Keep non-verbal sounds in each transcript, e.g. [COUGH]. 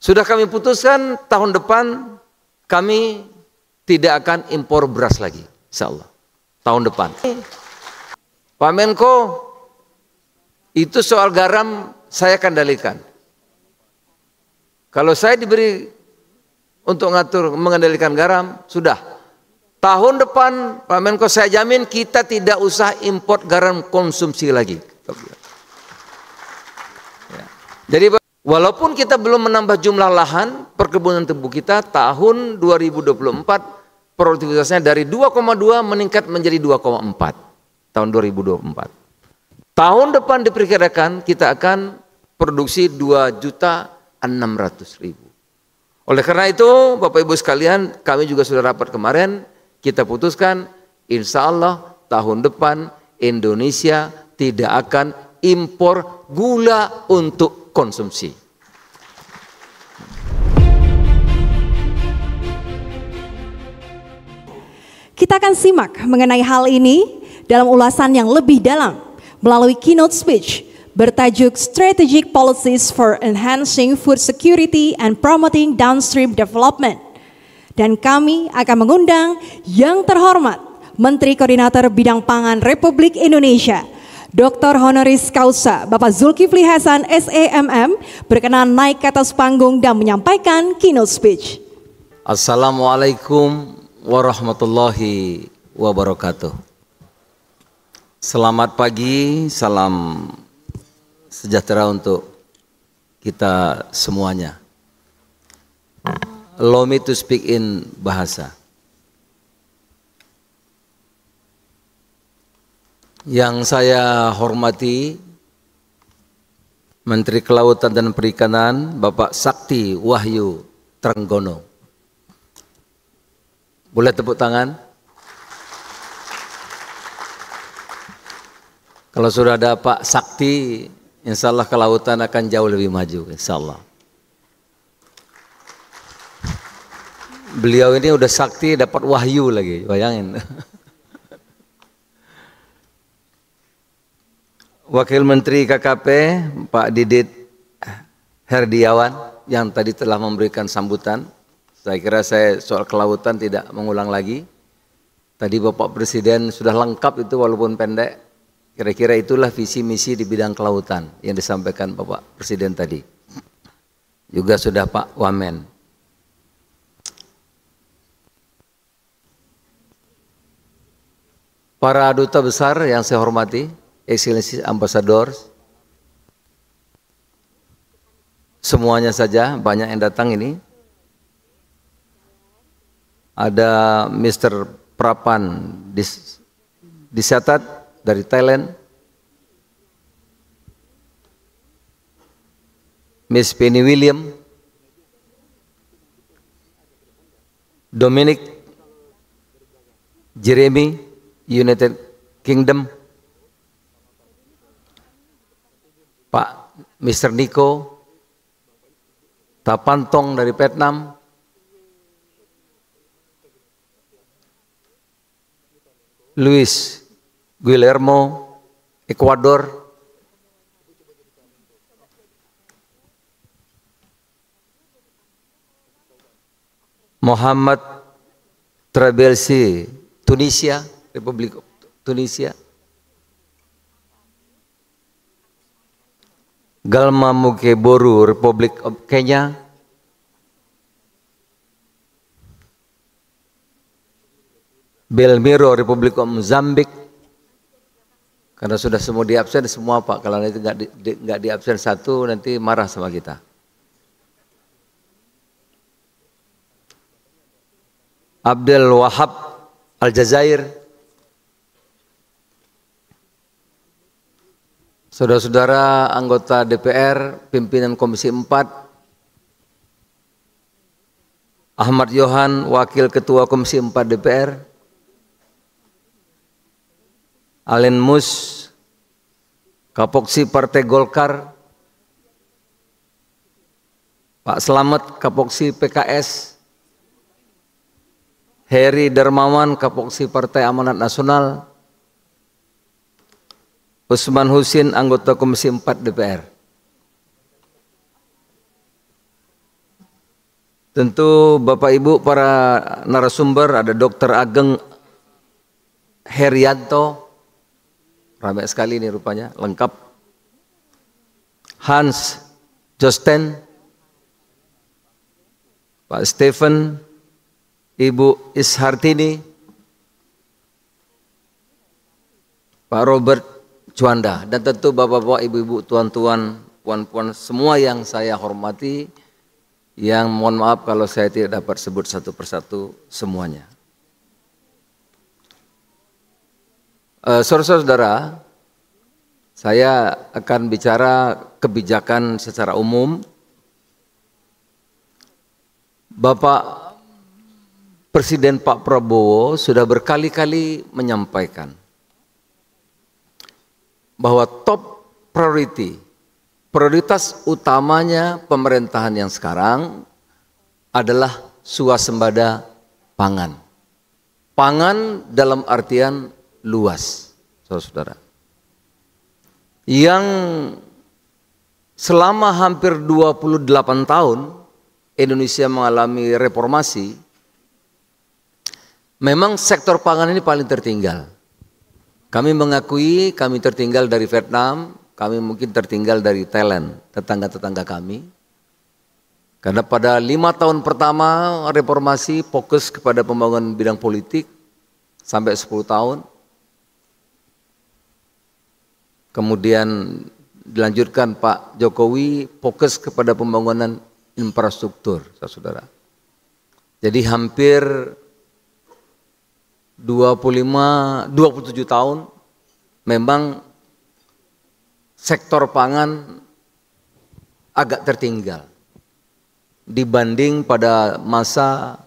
Sudah kami putuskan tahun depan kami tidak akan impor beras lagi, insya Allah. Tahun depan. Pak Menko, itu soal garam saya kendalikan. Kalau saya diberi untuk ngatur mengendalikan garam, sudah. Tahun depan Pak Menko saya jamin kita tidak usah import garam konsumsi lagi. Ya. Jadi Walaupun kita belum menambah jumlah lahan perkebunan tebu kita tahun 2024 produktivitasnya dari 2,2 meningkat menjadi 2,4 tahun 2024. Tahun depan diperkirakan kita akan produksi 2 juta 600 ribu. Oleh karena itu, Bapak Ibu sekalian, kami juga sudah rapat kemarin, kita putuskan insya Allah tahun depan Indonesia tidak akan impor gula untuk konsumsi. Kita akan simak mengenai hal ini dalam ulasan yang lebih dalam melalui keynote speech bertajuk Strategic Policies for Enhancing Food Security and Promoting Downstream Development. Dan kami akan mengundang yang terhormat Menteri Koordinator Bidang Pangan Republik Indonesia, Dr. Honoris Causa Bapak Zulkifli Hasan S.A.M.M. berkenan naik ke atas panggung dan menyampaikan keynote speech. Assalamualaikum warahmatullahi wabarakatuh. Selamat pagi, salam sejahtera untuk kita semuanya. Allow me to speak in bahasa. Yang saya hormati Menteri Kelautan dan Perikanan Bapak Sakti Wahyu Trenggono. Boleh tepuk tangan? Kalau sudah ada Pak Sakti, insya Allah kelautan akan jauh lebih maju, insya Allah. Beliau ini udah sakti dapat wahyu lagi, bayangin. [LAUGHS] Wakil Menteri KKP Pak Didit Herdiawan yang tadi telah memberikan sambutan saya kira saya soal kelautan tidak mengulang lagi. Tadi Bapak Presiden sudah lengkap itu walaupun pendek. Kira-kira itulah visi misi di bidang kelautan yang disampaikan Bapak Presiden tadi. Juga sudah Pak Wamen. Para duta besar yang saya hormati, Excellency Ambassadors, semuanya saja banyak yang datang ini ada Mr. Prapan Dis, Disatat dari Thailand, Miss Penny William, Dominic Jeremy, United Kingdom, Pak Mr. Niko, Tapantong dari Vietnam, Luis Guillermo Ecuador, Muhammad Trabelsi Tunisia Republik Tunisia Galma Mukeboru Republik Kenya Belmiro Republik Mozambik karena sudah semua di absen semua pak kalau nanti nggak di, di, di absen satu nanti marah sama kita Abdul Wahab Al Aljazair Saudara-saudara anggota DPR pimpinan Komisi 4 Ahmad Yohan Wakil Ketua Komisi 4 DPR Alen Mus, Kapoksi Partai Golkar, Pak Selamat Kapoksi PKS, Heri Dermawan, Kapoksi Partai Amanat Nasional, Usman Husin, anggota Komisi 4 DPR. Tentu Bapak Ibu para narasumber ada Dr. Ageng Herianto, Ramai sekali ini rupanya, lengkap. Hans Justin, Pak Stephen, Ibu Ishartini, Pak Robert Juanda, dan tentu bapak-bapak, ibu-ibu, tuan-tuan, puan-puan, semua yang saya hormati, yang mohon maaf kalau saya tidak dapat sebut satu persatu semuanya. Uh, Saudara-saudara, saya akan bicara kebijakan secara umum. Bapak Presiden Pak Prabowo sudah berkali-kali menyampaikan bahwa top priority, prioritas utamanya pemerintahan yang sekarang adalah suasembada pangan. Pangan dalam artian luas, saudara-saudara. Yang selama hampir 28 tahun Indonesia mengalami reformasi, memang sektor pangan ini paling tertinggal. Kami mengakui kami tertinggal dari Vietnam, kami mungkin tertinggal dari Thailand, tetangga-tetangga kami. Karena pada lima tahun pertama reformasi fokus kepada pembangunan bidang politik sampai 10 tahun. Kemudian dilanjutkan Pak Jokowi fokus kepada pembangunan infrastruktur, saudara. Jadi hampir 25 27 tahun memang sektor pangan agak tertinggal dibanding pada masa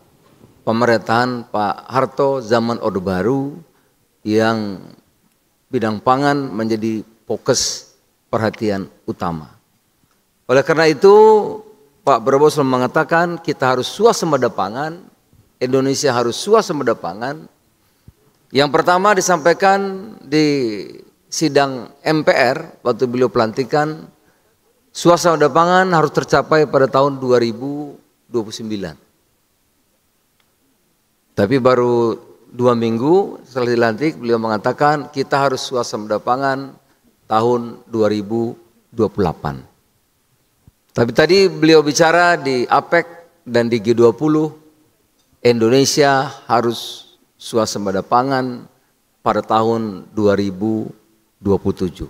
pemerintahan Pak Harto zaman Orde Baru yang bidang pangan menjadi fokus perhatian utama. Oleh karena itu, Pak Prabowo selalu mengatakan kita harus suasembada pangan, Indonesia harus suasembada pangan. Yang pertama disampaikan di sidang MPR waktu beliau pelantikan, suasembada pangan harus tercapai pada tahun 2029. Tapi baru dua minggu setelah dilantik beliau mengatakan kita harus suasembada pangan tahun 2028. Tapi tadi beliau bicara di APEC dan di G20, Indonesia harus swasembada pangan pada tahun 2027.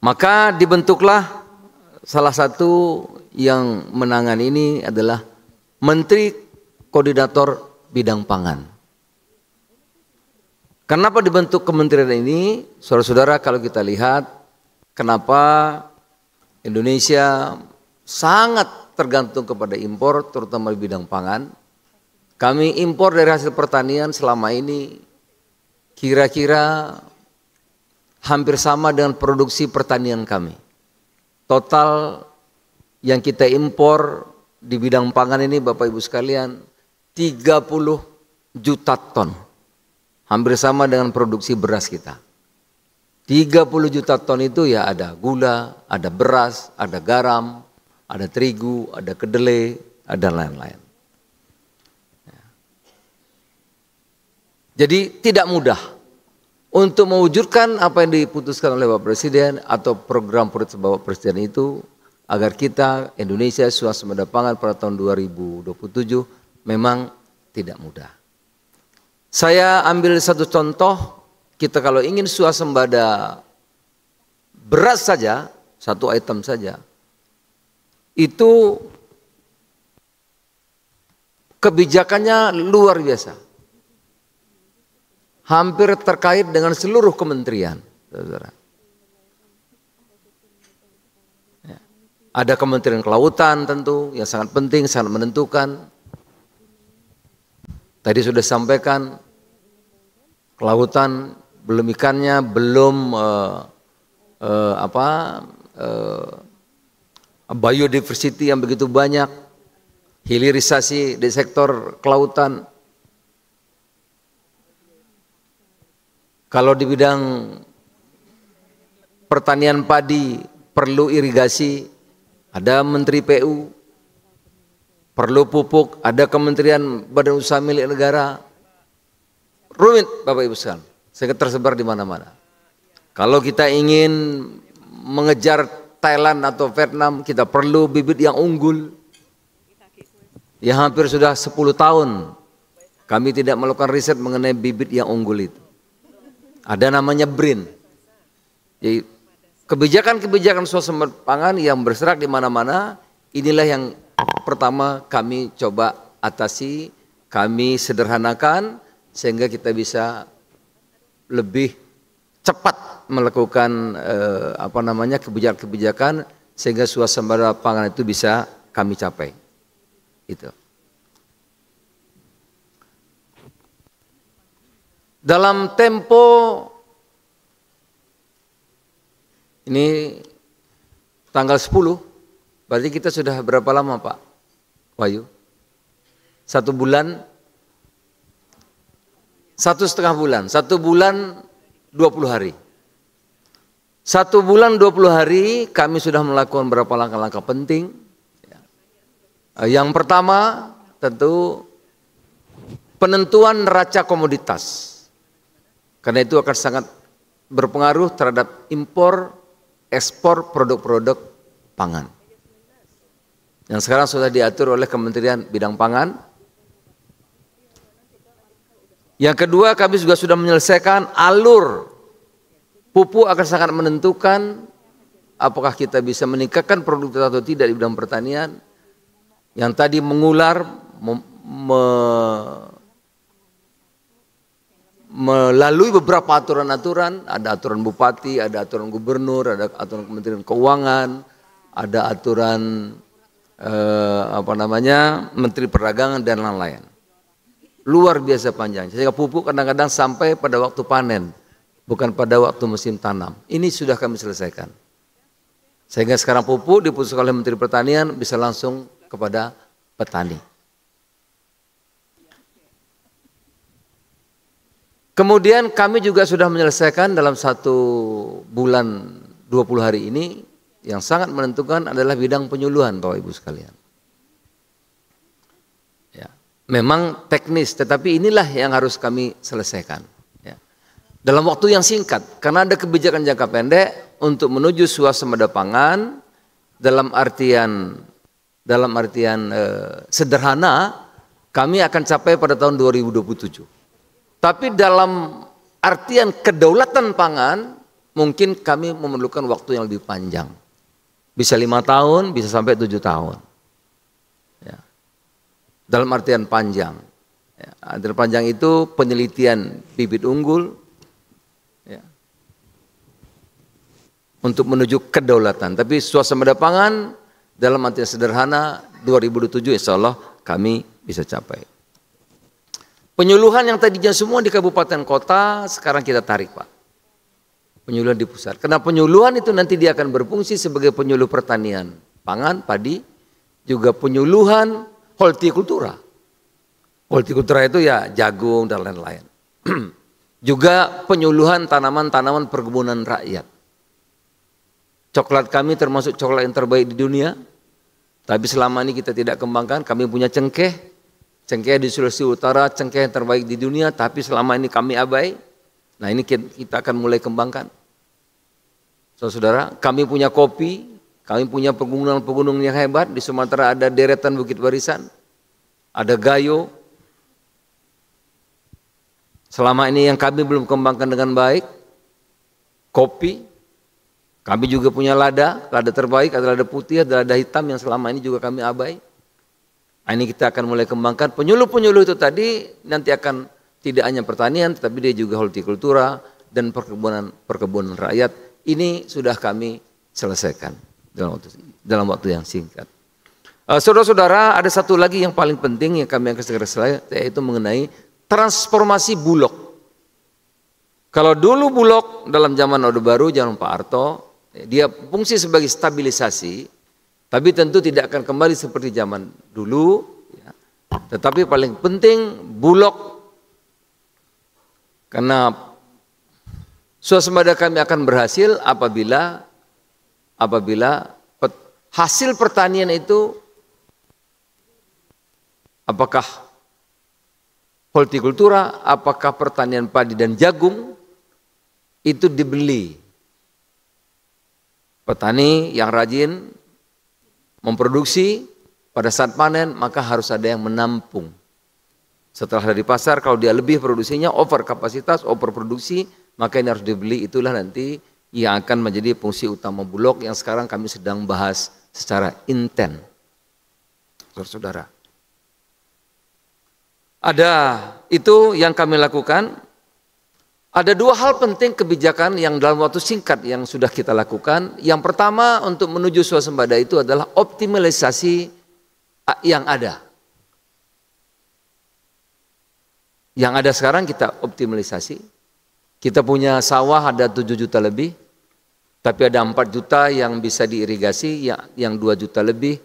Maka dibentuklah salah satu yang menangan ini adalah Menteri Koordinator Bidang Pangan. Kenapa dibentuk kementerian ini? Saudara-saudara kalau kita lihat kenapa Indonesia sangat tergantung kepada impor terutama di bidang pangan. Kami impor dari hasil pertanian selama ini kira-kira hampir sama dengan produksi pertanian kami. Total yang kita impor di bidang pangan ini Bapak Ibu sekalian 30 juta ton hampir sama dengan produksi beras kita. 30 juta ton itu ya ada gula, ada beras, ada garam, ada terigu, ada kedelai, ada lain-lain. Ya. Jadi tidak mudah untuk mewujudkan apa yang diputuskan oleh Bapak Presiden atau program perut Bapak Presiden itu agar kita Indonesia suasana pangan pada tahun 2027 memang tidak mudah. Saya ambil satu contoh, kita kalau ingin suasembada beras saja, satu item saja, itu kebijakannya luar biasa. Hampir terkait dengan seluruh kementerian. Saudara. Ya. Ada kementerian kelautan tentu yang sangat penting, sangat menentukan Tadi sudah sampaikan kelautan belum ikannya, belum uh, uh, apa uh, biodiversity yang begitu banyak, hilirisasi di sektor kelautan. Kalau di bidang pertanian padi perlu irigasi, ada menteri PU perlu pupuk, ada kementerian badan usaha milik negara. Rumit Bapak Ibu sekalian, sehingga tersebar di mana-mana. Kalau kita ingin mengejar Thailand atau Vietnam, kita perlu bibit yang unggul. Ya hampir sudah 10 tahun kami tidak melakukan riset mengenai bibit yang unggul itu. Ada namanya BRIN. Jadi kebijakan-kebijakan sosial pangan yang berserak di mana-mana, inilah yang Pertama kami coba atasi, kami sederhanakan sehingga kita bisa lebih cepat melakukan eh, apa namanya kebijakan-kebijakan sehingga suasembada pangan itu bisa kami capai. Itu. Dalam tempo ini tanggal 10 Berarti kita sudah berapa lama Pak Wahyu? Satu bulan, satu setengah bulan, satu bulan dua puluh hari. Satu bulan dua puluh hari kami sudah melakukan beberapa langkah-langkah penting. Ya. Yang pertama tentu penentuan neraca komoditas. Karena itu akan sangat berpengaruh terhadap impor, ekspor produk-produk pangan yang sekarang sudah diatur oleh Kementerian Bidang Pangan. Yang kedua kami juga sudah menyelesaikan alur pupuk akan sangat menentukan apakah kita bisa meningkatkan produktivitas atau tidak di bidang pertanian. Yang tadi mengular, me, me, melalui beberapa aturan-aturan, ada aturan bupati, ada aturan gubernur, ada aturan Kementerian Keuangan, ada aturan eh, apa namanya Menteri Perdagangan dan lain-lain. Luar biasa panjang Sehingga pupuk kadang-kadang sampai pada waktu panen, bukan pada waktu musim tanam. Ini sudah kami selesaikan. Sehingga sekarang pupuk diputuskan oleh Menteri Pertanian bisa langsung kepada petani. Kemudian kami juga sudah menyelesaikan dalam satu bulan 20 hari ini yang sangat menentukan adalah bidang penyuluhan Bapak Ibu sekalian. Ya, memang teknis tetapi inilah yang harus kami selesaikan. Ya. Dalam waktu yang singkat karena ada kebijakan jangka pendek untuk menuju suasembada pangan dalam artian dalam artian eh, sederhana kami akan capai pada tahun 2027. Tapi dalam artian kedaulatan pangan mungkin kami memerlukan waktu yang lebih panjang. Bisa lima tahun, bisa sampai tujuh tahun. Ya. Dalam artian panjang. Ya, artian panjang itu penelitian bibit unggul ya. untuk menuju kedaulatan. Tapi suasana pangan dalam artian sederhana 2007 insya Allah kami bisa capai. Penyuluhan yang tadinya semua di kabupaten kota sekarang kita tarik Pak Penyuluhan di pusat. Karena penyuluhan itu nanti dia akan berfungsi sebagai penyuluh pertanian, pangan, padi, juga penyuluhan hortikultura. Hortikultura itu ya jagung dan lain-lain. [CLEARS THROAT] juga penyuluhan tanaman-tanaman perkebunan rakyat. Coklat kami termasuk coklat yang terbaik di dunia. Tapi selama ini kita tidak kembangkan, kami punya cengkeh. Cengkeh di Sulawesi Utara, cengkeh yang terbaik di dunia, tapi selama ini kami abai. Nah ini kita akan mulai kembangkan. Saudara-saudara, kami punya kopi, kami punya pegunungan-pegunungan yang hebat. Di Sumatera ada deretan Bukit Barisan, ada Gayo. Selama ini yang kami belum kembangkan dengan baik, kopi. Kami juga punya lada, lada terbaik ada lada putih, ada lada hitam yang selama ini juga kami abai. Nah, ini kita akan mulai kembangkan. Penyuluh-penyuluh itu tadi nanti akan tidak hanya pertanian tetapi dia juga hortikultura dan perkebunan perkebunan rakyat. Ini sudah kami selesaikan dalam waktu dalam waktu yang singkat. Eh, saudara-saudara, ada satu lagi yang paling penting yang kami akan segera selesai, yaitu mengenai transformasi Bulog. Kalau dulu Bulog dalam zaman Orde Baru, zaman Pak Arto, eh, dia fungsi sebagai stabilisasi, tapi tentu tidak akan kembali seperti zaman dulu. Ya. Tetapi paling penting Bulog karena suasembada kami akan berhasil apabila apabila hasil pertanian itu apakah hortikultura, apakah pertanian padi dan jagung itu dibeli. Petani yang rajin memproduksi pada saat panen maka harus ada yang menampung. Setelah dari pasar kalau dia lebih produksinya over kapasitas, over produksi, maka ini harus dibeli itulah nanti yang akan menjadi fungsi utama bulog yang sekarang kami sedang bahas secara inten. Saudara-saudara. Ada itu yang kami lakukan. Ada dua hal penting kebijakan yang dalam waktu singkat yang sudah kita lakukan. Yang pertama untuk menuju swasembada itu adalah optimalisasi eh, yang ada Yang ada sekarang kita optimalisasi. Kita punya sawah ada 7 juta lebih, tapi ada 4 juta yang bisa diirigasi, ya, yang, yang 2 juta lebih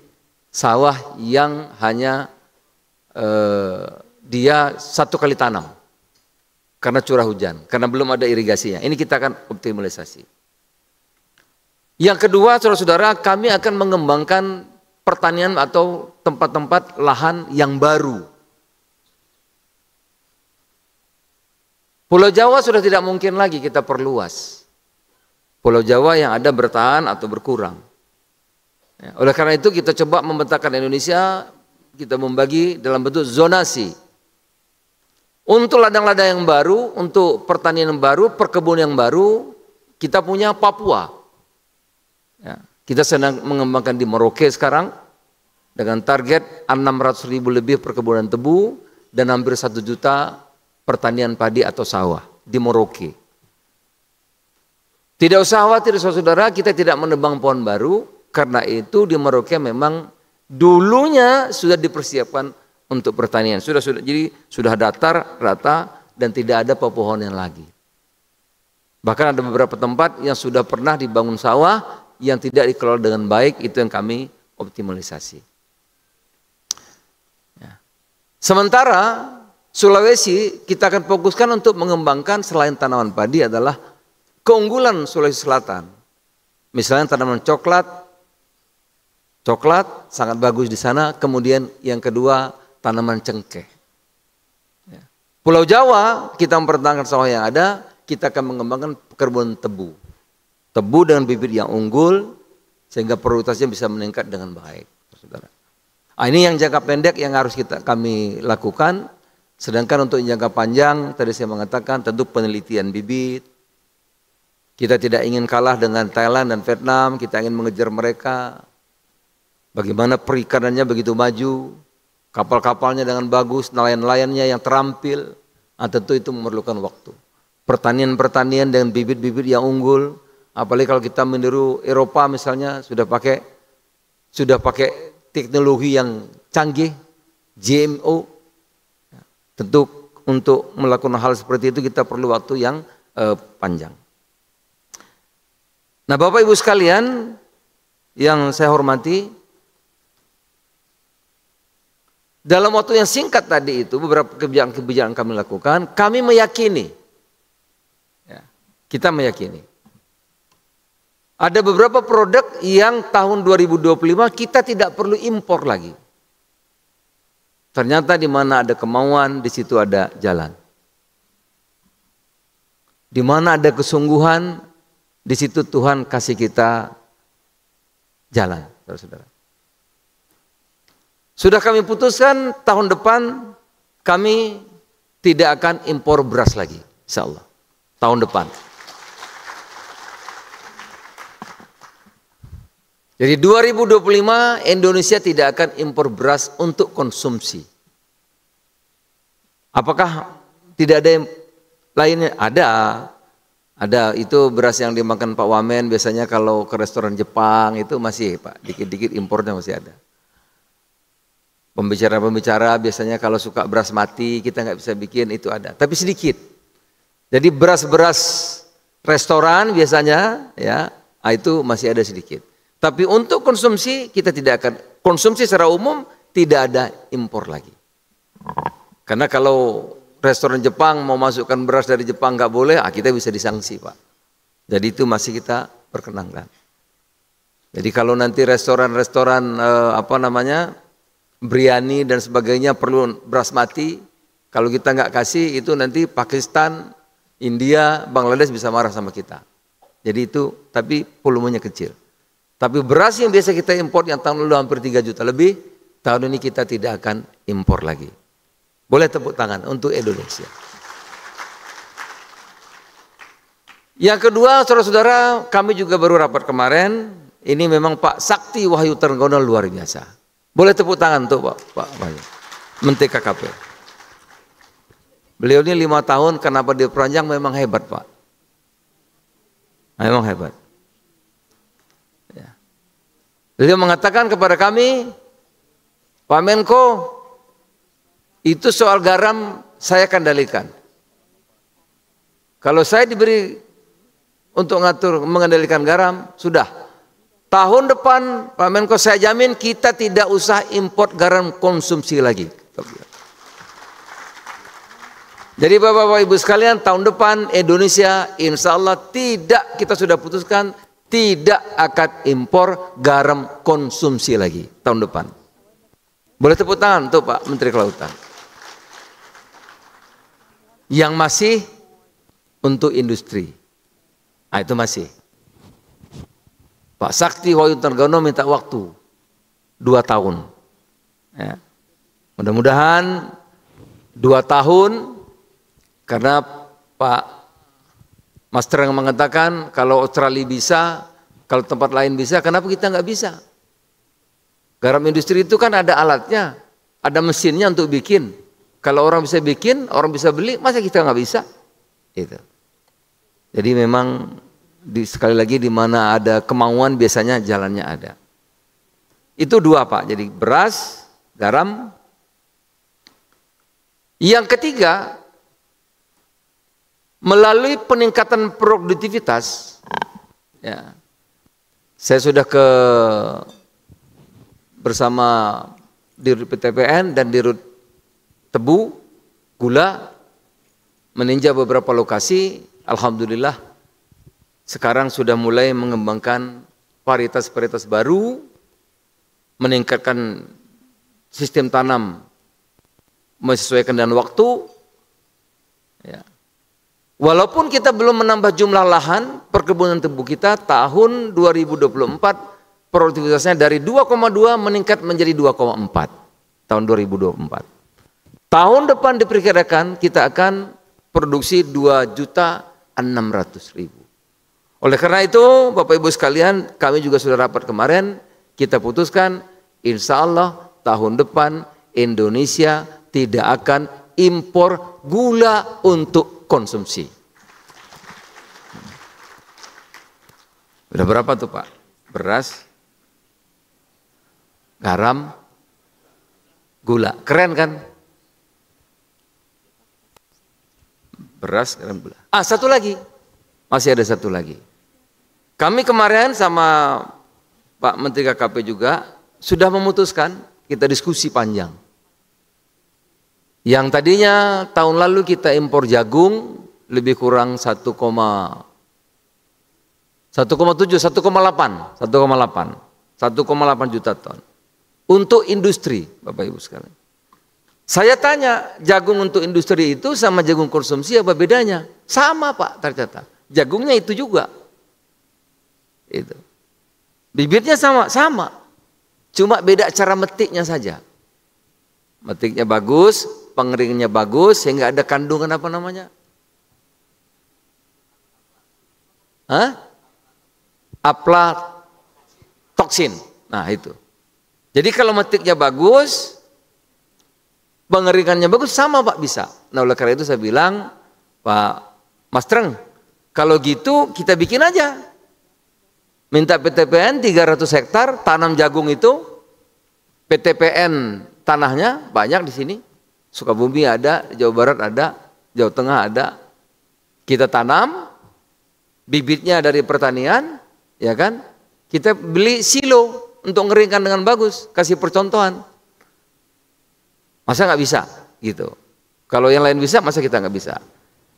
sawah yang hanya eh, dia satu kali tanam karena curah hujan, karena belum ada irigasinya. Ini kita akan optimalisasi. Yang kedua, saudara-saudara, kami akan mengembangkan pertanian atau tempat-tempat lahan yang baru Pulau Jawa sudah tidak mungkin lagi kita perluas. Pulau Jawa yang ada bertahan atau berkurang. Ya, oleh karena itu kita coba memetakan Indonesia, kita membagi dalam bentuk zonasi. Untuk ladang-ladang yang baru, untuk pertanian yang baru, perkebun yang baru, kita punya Papua. Ya, kita sedang mengembangkan di Merauke sekarang dengan target 600 ribu lebih perkebunan tebu dan hampir 1 juta pertanian padi atau sawah di Merauke. Tidak usah khawatir saudara, kita tidak menebang pohon baru karena itu di Merauke memang dulunya sudah dipersiapkan untuk pertanian. Sudah sudah jadi sudah datar, rata dan tidak ada pepohonan lagi. Bahkan ada beberapa tempat yang sudah pernah dibangun sawah yang tidak dikelola dengan baik itu yang kami optimalisasi. Ya. Sementara Sulawesi kita akan fokuskan untuk mengembangkan selain tanaman padi adalah keunggulan Sulawesi Selatan. Misalnya tanaman coklat, coklat sangat bagus di sana. Kemudian yang kedua tanaman cengkeh. Ya. Pulau Jawa kita mempertahankan sawah yang ada, kita akan mengembangkan kebun tebu. Tebu dengan bibit yang unggul sehingga produktivitasnya bisa meningkat dengan baik, Nah, ini yang jangka pendek yang harus kita kami lakukan Sedangkan untuk jangka panjang, tadi saya mengatakan tentu penelitian bibit. Kita tidak ingin kalah dengan Thailand dan Vietnam, kita ingin mengejar mereka. Bagaimana perikanannya begitu maju, kapal-kapalnya dengan bagus, nelayan-nelayannya yang terampil. Nah, tentu itu memerlukan waktu. Pertanian-pertanian dengan bibit-bibit yang unggul, apalagi kalau kita meniru Eropa misalnya sudah pakai sudah pakai teknologi yang canggih, GMO, Tentu untuk melakukan hal seperti itu kita perlu waktu yang eh, panjang. Nah, Bapak Ibu sekalian yang saya hormati, dalam waktu yang singkat tadi itu beberapa kebijakan-kebijakan kami lakukan, kami meyakini, ya, kita meyakini, ada beberapa produk yang tahun 2025 kita tidak perlu impor lagi. Ternyata di mana ada kemauan, di situ ada jalan. Di mana ada kesungguhan, di situ Tuhan kasih kita jalan, saudara-saudara. Sudah kami putuskan tahun depan kami tidak akan impor beras lagi, insya Allah. Tahun depan. Jadi 2025 Indonesia tidak akan impor beras untuk konsumsi. Apakah tidak ada yang lainnya? Ada. Ada itu beras yang dimakan Pak Wamen biasanya kalau ke restoran Jepang itu masih Pak, dikit-dikit impornya masih ada. Pembicara-pembicara biasanya kalau suka beras mati kita nggak bisa bikin itu ada, tapi sedikit. Jadi beras-beras restoran biasanya ya itu masih ada sedikit. Tapi untuk konsumsi kita tidak akan konsumsi secara umum tidak ada impor lagi. Karena kalau restoran Jepang mau masukkan beras dari Jepang nggak boleh, ah kita bisa disangsi pak. Jadi itu masih kita perkenankan. Jadi kalau nanti restoran-restoran eh, apa namanya biryani dan sebagainya perlu beras mati, kalau kita nggak kasih itu nanti Pakistan, India, Bangladesh bisa marah sama kita. Jadi itu tapi volumenya kecil. Tapi beras yang biasa kita impor yang tahun lalu hampir 3 juta lebih, tahun ini kita tidak akan impor lagi. Boleh tepuk tangan untuk Indonesia. Yang kedua, saudara-saudara, kami juga baru rapat kemarin. Ini memang Pak Sakti Wahyu Tergonol luar biasa. Boleh tepuk tangan untuk Pak, Pak Wahyu, Menteri KKP. Beliau ini lima tahun, kenapa dia peranjang memang hebat Pak. Memang hebat. Beliau mengatakan kepada kami, Pak Menko, itu soal garam saya kendalikan. Kalau saya diberi untuk ngatur mengendalikan garam, sudah. Tahun depan Pak Menko saya jamin kita tidak usah import garam konsumsi lagi. Jadi Bapak-Bapak Ibu sekalian tahun depan Indonesia insya Allah tidak kita sudah putuskan tidak akan impor garam konsumsi lagi tahun depan. Boleh tepuk tangan tuh Pak Menteri Kelautan. Yang masih untuk industri. Nah, itu masih. Pak Sakti Wayu Tergono minta waktu dua tahun. Ya. Mudah-mudahan dua tahun karena Pak Master yang mengatakan kalau Australia bisa, kalau tempat lain bisa, kenapa kita nggak bisa? Garam industri itu kan ada alatnya, ada mesinnya untuk bikin. Kalau orang bisa bikin, orang bisa beli, masa kita nggak bisa? Itu. Jadi memang di, sekali lagi di mana ada kemauan biasanya jalannya ada. Itu dua pak, jadi beras, garam. Yang ketiga melalui peningkatan produktivitas ya saya sudah ke bersama Dirut PTPN dan Dirut Tebu Gula meninjau beberapa lokasi alhamdulillah sekarang sudah mulai mengembangkan varietas-varietas baru meningkatkan sistem tanam menyesuaikan dengan waktu Walaupun kita belum menambah jumlah lahan perkebunan tebu kita tahun 2024 produktivitasnya dari 2,2 meningkat menjadi 2,4 tahun 2024. Tahun depan diperkirakan kita akan produksi dua juta ratus ribu. Oleh karena itu, Bapak Ibu sekalian, kami juga sudah rapat kemarin, kita putuskan insya Allah tahun depan Indonesia tidak akan impor gula untuk konsumsi. Udah berapa tuh Pak? Beras, garam, gula. Keren kan? Beras, garam, gula. Ah, satu lagi. Masih ada satu lagi. Kami kemarin sama Pak Menteri KKP juga sudah memutuskan kita diskusi panjang yang tadinya tahun lalu kita impor jagung lebih kurang 1, 1,7, 1,8, 1,8, 1,8 juta ton. Untuk industri, Bapak Ibu sekalian. Saya tanya, jagung untuk industri itu sama jagung konsumsi apa bedanya? Sama Pak ternyata. Jagungnya itu juga. Itu. Bibitnya sama, sama. Cuma beda cara metiknya saja. Metiknya bagus, pengeringnya bagus sehingga ya ada kandungan apa namanya? Hah? toksin. Nah, itu. Jadi kalau metiknya bagus, pengeringannya bagus sama Pak bisa. Nah, oleh karena itu saya bilang, Pak Mas Treng, kalau gitu kita bikin aja. Minta PTPN 300 hektar tanam jagung itu PTPN tanahnya banyak di sini Sukabumi ada, Jawa Barat ada, Jawa Tengah ada. Kita tanam bibitnya dari pertanian, ya kan? Kita beli silo untuk ngeringkan dengan bagus, kasih percontohan. Masa nggak bisa gitu? Kalau yang lain bisa, masa kita nggak bisa?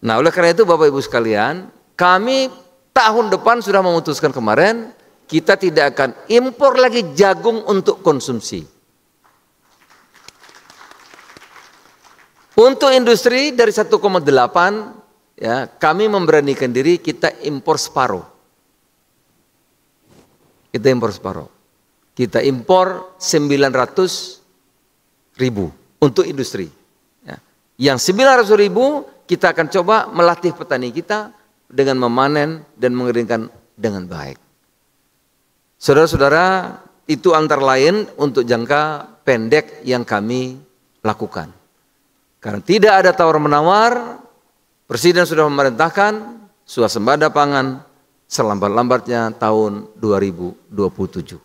Nah, oleh karena itu Bapak Ibu sekalian, kami tahun depan sudah memutuskan kemarin, kita tidak akan impor lagi jagung untuk konsumsi. Untuk industri dari 1,8 ya kami memberanikan diri kita impor separuh. Kita impor separuh. Kita impor 900 ribu untuk industri. Ya. Yang 900 ribu kita akan coba melatih petani kita dengan memanen dan mengeringkan dengan baik. Saudara-saudara, itu antara lain untuk jangka pendek yang kami lakukan. Karena tidak ada tawar-menawar, Presiden sudah memerintahkan suasembada pangan selambat-lambatnya tahun 2027.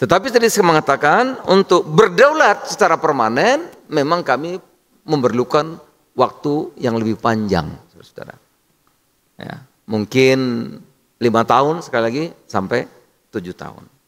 Tetapi tadi saya mengatakan untuk berdaulat secara permanen memang kami memerlukan waktu yang lebih panjang, saudara. Ya, mungkin lima tahun sekali lagi sampai tujuh tahun.